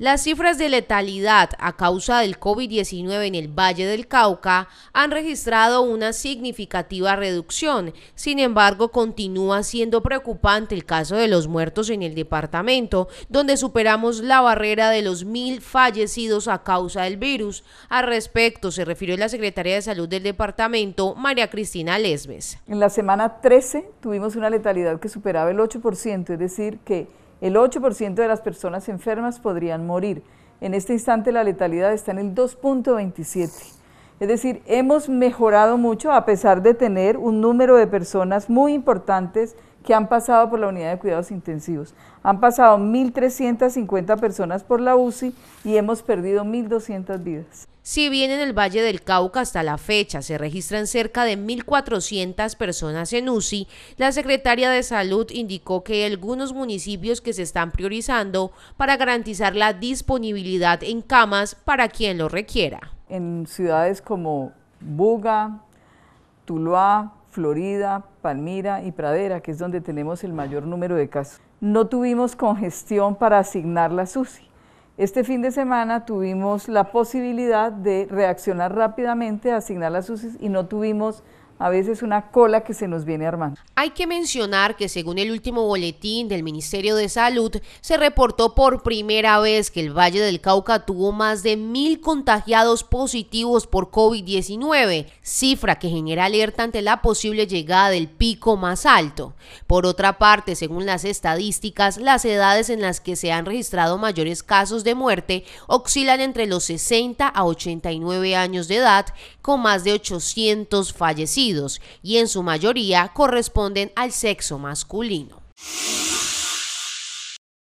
Las cifras de letalidad a causa del COVID-19 en el Valle del Cauca han registrado una significativa reducción, sin embargo continúa siendo preocupante el caso de los muertos en el departamento, donde superamos la barrera de los mil fallecidos a causa del virus. Al respecto se refirió la Secretaria de Salud del departamento, María Cristina Lesbes. En la semana 13 tuvimos una letalidad que superaba el 8%, es decir, que el 8% de las personas enfermas podrían morir. En este instante la letalidad está en el 2.27. Es decir, hemos mejorado mucho a pesar de tener un número de personas muy importantes que han pasado por la unidad de cuidados intensivos. Han pasado 1.350 personas por la UCI y hemos perdido 1.200 vidas. Si bien en el Valle del Cauca hasta la fecha se registran cerca de 1.400 personas en UCI, la Secretaria de Salud indicó que hay algunos municipios que se están priorizando para garantizar la disponibilidad en camas para quien lo requiera. En ciudades como Buga, Tuluá, Florida, Palmira y Pradera, que es donde tenemos el mayor número de casos. No tuvimos congestión para asignar la SUSI. Este fin de semana tuvimos la posibilidad de reaccionar rápidamente, a asignar las UCI y no tuvimos a veces una cola que se nos viene armando. Hay que mencionar que según el último boletín del Ministerio de Salud, se reportó por primera vez que el Valle del Cauca tuvo más de mil contagiados positivos por COVID-19, cifra que genera alerta ante la posible llegada del pico más alto. Por otra parte, según las estadísticas, las edades en las que se han registrado mayores casos de muerte oscilan entre los 60 a 89 años de edad, con más de 800 fallecidos y en su mayoría corresponden al sexo masculino.